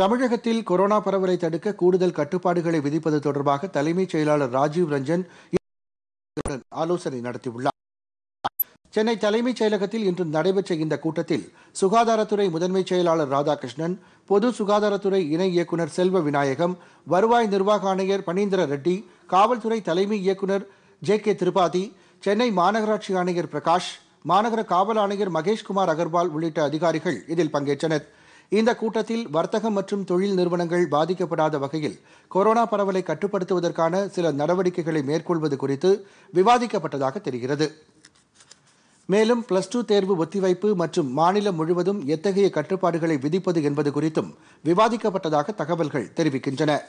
தமிழகத்தில் கொரோனா பரவலை தடுக்க கூடுதல் கட்டுப்பாடுகளை விதிப்பது தொடர்பாக தலைமைச் செயலாளர் ராஜீவ் ரஞ்சன் ஆலோசனை நடத்தியுள்ளார் சென்னை தலைமைச் செயலகத்தில் இன்று நடைபெற்ற இந்த கூட்டத்தில் சுகாதாரத்துறை முதன்மைச் செயலாளர் ராதாகிருஷ்ணன் பொது சுகாதாரத்துறை இணை இயக்குநர் செல்வ விநாயகம் வருவாய் நிர்வாக ஆணையர் பனீந்திர ரெட்டி காவல்துறை தலைமை இயக்குநர் ஜே கே திரிபாதி சென்னை மாநகராட்சி ஆணையர் பிரகாஷ் மாநகர காவல் ஆணையர் மகேஷ்குமார் அகர்வால் உள்ளிட்ட அதிகாரிகள் இதில் பங்கேற்றனர் இந்த கூட்டத்தில் வர்த்தகம் மற்றும் தொழில் நிறுவனங்கள் பாதிக்கப்படாத வகையில் கொரோனா பரவலை கட்டுப்படுத்துவதற்கான சில நடவடிக்கைகளை மேற்கொள்வது குறித்து விவாதிக்கப்பட்டதாக தெரிகிறது மேலும் பிளஸ் டூ தேர்வு ஒத்திவைப்பு மற்றும் மாநிலம் முழுவதும் எத்தகைய கட்டுப்பாடுகளை விதிப்பது என்பது குறித்தும் விவாதிக்கப்பட்டதாக தகவல்கள் தெரிவிக்கின்றன